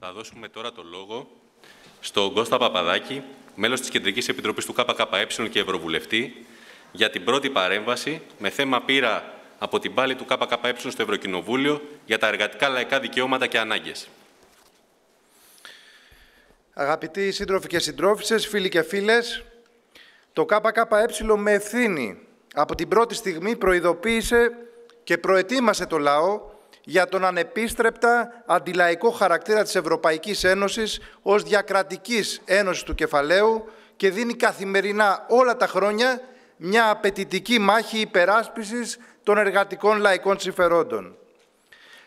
Θα δώσουμε τώρα το λόγο στον Κώστα Παπαδάκη, μέλος της Κεντρικής Επιτροπής του ΚΚΕ και Ευρωβουλευτή, για την πρώτη παρέμβαση με θέμα πείρα από την πάλη του ΚΚΕ στο Ευρωκοινοβούλιο για τα εργατικά λαϊκά δικαιώματα και ανάγκες. Αγαπητοί σύντροφοι και συντρόφισσες, φίλοι και φίλες, το ΚΚΕ με ευθύνη από την πρώτη στιγμή προειδοποίησε και προετοίμασε το λαό για τον ανεπίστρεπτα αντιλαϊκό χαρακτήρα της Ευρωπαϊκής Ένωσης ως διακρατικής ένωσης του κεφαλαίου και δίνει καθημερινά όλα τα χρόνια μια απαιτητική μάχη υπεράσπισης των εργατικών λαϊκών συμφερόντων.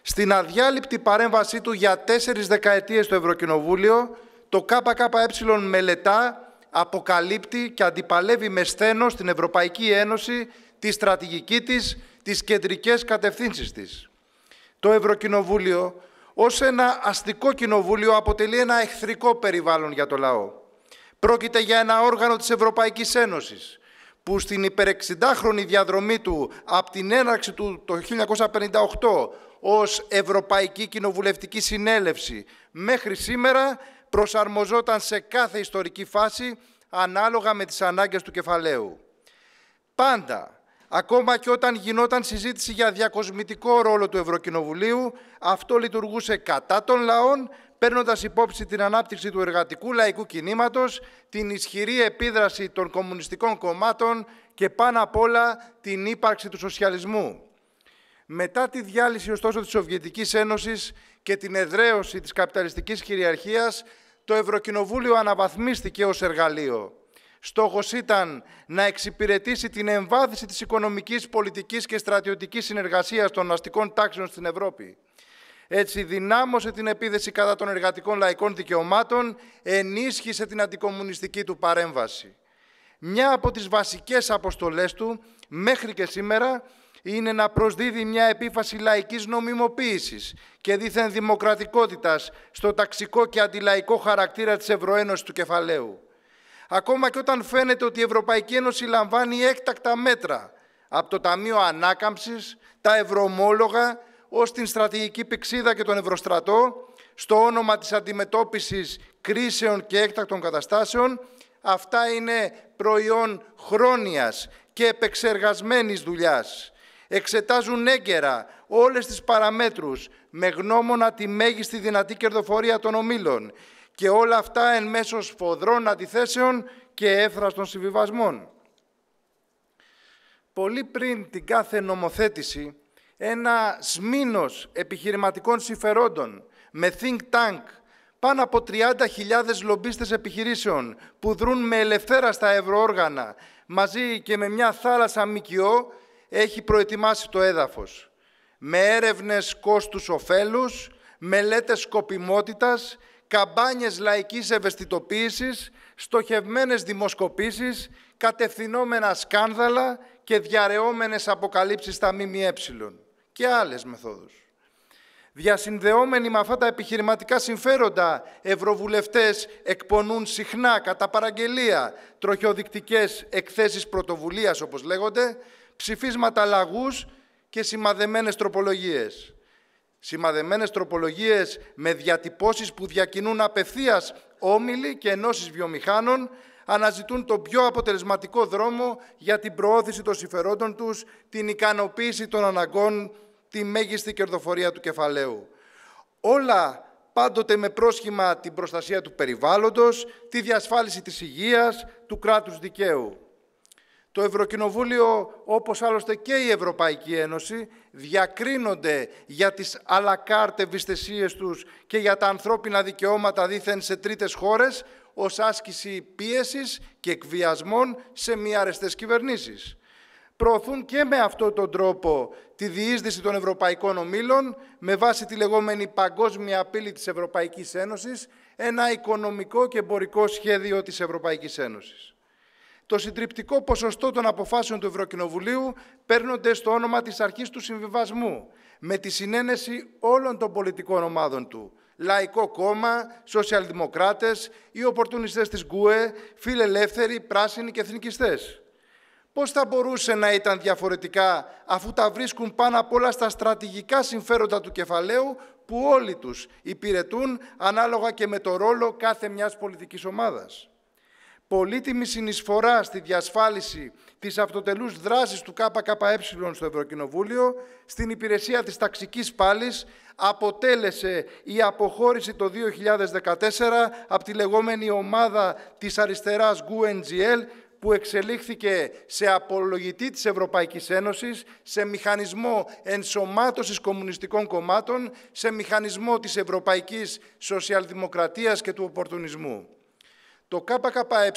Στην αδιάλειπτη παρέμβασή του για τέσσερις δεκαετίες στο Ευρωκοινοβούλιο, το ΚΚΕ μελετά, αποκαλύπτει και αντιπαλεύει με σθένος στην Ευρωπαϊκή Ένωση τη στρατηγική της, τις κεντρικές κατευθύνσεις της το Ευρωκοινοβούλιο ως ένα αστικό κοινοβούλιο αποτελεί ένα εχθρικό περιβάλλον για το λαό. Πρόκειται για ένα όργανο της Ευρωπαϊκής Ένωσης που στην υπερεξιντάχρονη διαδρομή του από την έναρξη του το 1958 ως Ευρωπαϊκή Κοινοβουλευτική Συνέλευση μέχρι σήμερα προσαρμοζόταν σε κάθε ιστορική φάση ανάλογα με τις ανάγκες του κεφαλαίου. Πάντα Ακόμα και όταν γινόταν συζήτηση για διακοσμητικό ρόλο του Ευρωκοινοβουλίου, αυτό λειτουργούσε κατά των λαών, παίρνοντας υπόψη την ανάπτυξη του εργατικού λαϊκού κινήματος, την ισχυρή επίδραση των κομμουνιστικών κομμάτων και πάνω απ' όλα την ύπαρξη του σοσιαλισμού. Μετά τη διάλυση ωστόσο της Σοβιετικής Ένωσης και την εδραίωση της καπιταλιστικής κυριαρχίας, το Ευρωκοινοβούλιο αναβαθμίστηκε ως εργαλείο. Στόχος ήταν να εξυπηρετήσει την εμβάθυνση της οικονομικής, πολιτικής και στρατιωτικής συνεργασίας των αστικών τάξεων στην Ευρώπη. Έτσι δυνάμωσε την επίδεση κατά των εργατικών λαϊκών δικαιωμάτων, ενίσχυσε την αντικομουνιστική του παρέμβαση. Μια από τις βασικές αποστολές του, μέχρι και σήμερα, είναι να προσδίδει μια επίφαση λαϊκής νομιμοποίησης και δίθεν δημοκρατικότητας στο ταξικό και αντιλαϊκό χαρακτήρα της Ευρωένωσης του κεφαλαίου. Ακόμα και όταν φαίνεται ότι η Ευρωπαϊκή Ένωση λαμβάνει έκτακτα μέτρα από το Ταμείο Ανάκαμψης, τα ευρωμόλογα, ως την στρατηγική πηξίδα και τον Ευρωστρατό, στο όνομα της αντιμετώπισης κρίσεων και έκτακτων καταστάσεων, αυτά είναι προϊόν χρόνιας και επεξεργασμένης δουλειάς. Εξετάζουν έγκαιρα όλες τις παραμέτρους με γνώμονα τη μέγιστη δυνατή κερδοφορία των ομίλων και όλα αυτά εν μέσω σφοδρών αντιθέσεων και έφραστων συμβιβασμών. Πολύ πριν την κάθε νομοθέτηση, ένα σμήνος επιχειρηματικών συμφερόντων με think tank πάνω από 30.000 λομπίστες επιχειρήσεων που δρούν με ελευθέρα στα ευρωόργανα μαζί και με μια θάλασσα ΜΚΟ έχει προετοιμάσει το έδαφος. Με έρευνες κόστους-οφέλους, μελέτες σκοπιμότητας, καμπάνιες λαϊκής ευαισθητοποίησης, στοχευμένες δημοσκοπήσεις, κατευθυνόμενα σκάνδαλα και διαρεόμενες αποκαλύψεις στα ΜΜΕ και άλλες μεθόδους. Διασυνδεόμενοι με αυτά τα επιχειρηματικά συμφέροντα, ευρωβουλευτές εκπονούν συχνά κατά παραγγελία τροχιοδεικτικές εκθέσεις πρωτοβουλίας, όπως λέγονται, ψηφίσματα λαγούς και σημαδεμένες τροπολογίες. Σημαδεμένες τροπολογίες με διατυπώσεις που διακινούν απευθείας όμιλοι και ενώσεις βιομηχάνων αναζητούν τον πιο αποτελεσματικό δρόμο για την προώθηση των συμφερόντων τους, την ικανοποίηση των αναγκών, τη μέγιστη κερδοφορία του κεφαλαίου. Όλα πάντοτε με πρόσχημα την προστασία του περιβάλλοντος, τη διασφάλιση της υγείας, του κράτους δικαίου. Το Ευρωκοινοβούλιο, όπως άλλωστε και η Ευρωπαϊκή Ένωση, διακρίνονται για τις αλακάρτε ευιστεσίες τους και για τα ανθρώπινα δικαιώματα δήθεν σε τρίτες χώρες, ως άσκηση πίεσης και εκβιασμών σε μη αρεστές κυβερνήσεις. Προωθούν και με αυτόν τον τρόπο τη διείσδυση των ευρωπαϊκών ομίλων με βάση τη λεγόμενη παγκόσμια απειλή της Ευρωπαϊκής Ένωσης, ένα οικονομικό και εμπορικό σχέδιο της Ευρωπαϊκής Ένωσης το συντριπτικό ποσοστό των αποφάσεων του Ευρωκοινοβουλίου παίρνονται στο όνομα της αρχής του συμβιβασμού, με τη συνένεση όλων των πολιτικών ομάδων του. Λαϊκό κόμμα, σοσιαλδημοκράτες, οι οπορτουνιστές της ΓΚΟΕ, φιλελεύθεροι, πράσινοι και εθνικιστές. Πώς θα μπορούσε να ήταν διαφορετικά αφού τα βρίσκουν πάνω απ' όλα στα στρατηγικά συμφέροντα του κεφαλαίου που όλοι τους υπηρετούν ανάλογα και με το ρόλο κάθε μιας πολιτικής ομάδας πολύτιμη συνεισφορά στη διασφάλιση της αυτοτελούς δράσης του ΚΚΕ στο Ευρωκοινοβούλιο, στην υπηρεσία της ταξικής πάλης, αποτέλεσε η αποχώρηση το 2014 από τη λεγόμενη ομάδα της αριστεράς GUNGL, που εξελίχθηκε σε απολογητή της Ευρωπαϊκής Ένωσης, σε μηχανισμό ενσωμάτωσης κομμουνιστικών κομμάτων, σε μηχανισμό της Ευρωπαϊκής Σοσιαλδημοκρατίας και του Οπορτουνισμού το ΚΚΕ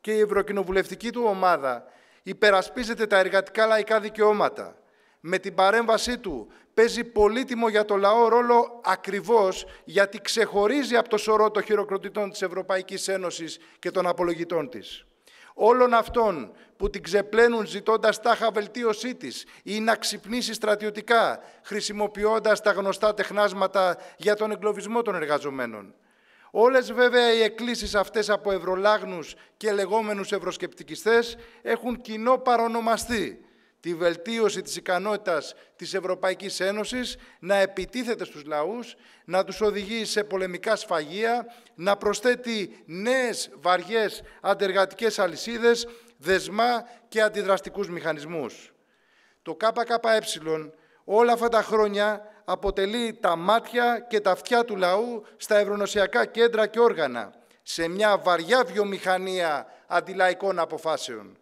και η ευρωκοινοβουλευτική του ομάδα υπερασπίζεται τα εργατικά λαϊκά δικαιώματα. Με την παρέμβασή του παίζει πολύτιμο για το λαό ρόλο ακριβώς γιατί ξεχωρίζει από το σωρό των χειροκροτητών της Ευρωπαϊκής Ένωσης και των απολογητών της. Όλων αυτών που την ξεπλένουν ζητώντας τάχα βελτίωσή της ή να ξυπνήσει στρατιωτικά, χρησιμοποιώντας τα γνωστά τεχνάσματα για τον εγκλωβισμό των εργαζομένων. Όλες βέβαια οι εκκλήσεις αυτές από ευρωλάγνους και λεγόμενους ευρωσκεπτικιστές έχουν κοινό παρονομαστή τη βελτίωση της ικανότητας της Ευρωπαϊκής Ένωσης να επιτίθεται στους λαούς, να τους οδηγεί σε πολεμικά σφαγεία, να προσθέτει νέες βαριές αντεργατικές αλυσίδες, δεσμά και αντιδραστικούς μηχανισμούς. Το ΚΚΕ όλα αυτά τα χρόνια αποτελεί τα μάτια και τα αυτιά του λαού στα ευρωνοσιακά κέντρα και όργανα, σε μια βαριά βιομηχανία αντιλαϊκών αποφάσεων.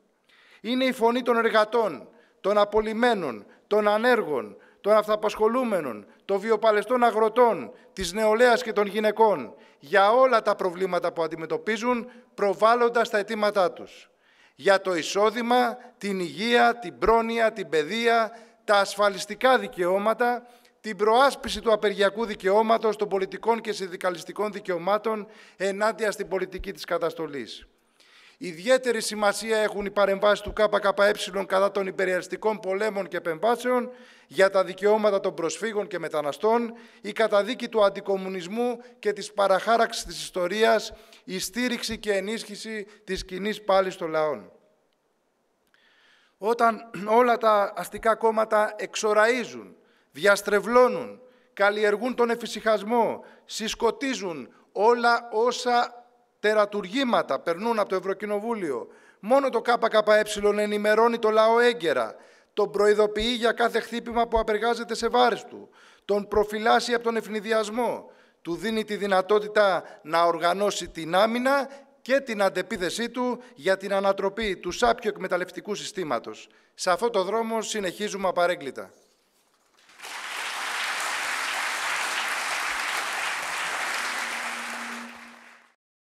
Είναι η φωνή των εργατών, των απολυμένων, των ανέργων, των αυταπασχολούμενων, των βιοπαλαιστών αγροτών, της νεολαίας και των γυναικών, για όλα τα προβλήματα που αντιμετωπίζουν, προβάλλοντας τα αιτήματά τους. Για το εισόδημα, την υγεία, την πρόνοια, την παιδεία, τα ασφαλιστικά δικαιώματα την προάσπιση του απεργιακού δικαιώματος, των πολιτικών και συνδικαλιστικών δικαιωμάτων ενάντια στην πολιτική της καταστολής. Ιδιαίτερη σημασία έχουν οι παρεμβάσεις του ΚΚΕ κατά των υπεριαλιστικών πολέμων και επεμβάσεων για τα δικαιώματα των προσφύγων και μεταναστών, η καταδίκη του αντικομουνισμού και της παραχάραξης της ιστορίας, η στήριξη και ενίσχυση της κοινή πάλι των λαών. Όταν όλα τα αστικά κόμματα εξοραίζουν διαστρεβλώνουν, καλλιεργούν τον εφησυχασμό, συσκοτίζουν όλα όσα τερατουργήματα περνούν από το Ευρωκοινοβούλιο. Μόνο το ΚΚΕ ενημερώνει το λαό έγκαιρα, τον προειδοποιεί για κάθε χτύπημα που απεργάζεται σε βάρη του, τον προφυλάσσει από τον ευνηδιασμό, του δίνει τη δυνατότητα να οργανώσει την άμυνα και την αντεπίδεσή του για την ανατροπή του σάπιο εκμεταλλευτικού συστήματος. Σε αυτό το δρόμο συνεχίζουμε απαρέγκλιτα.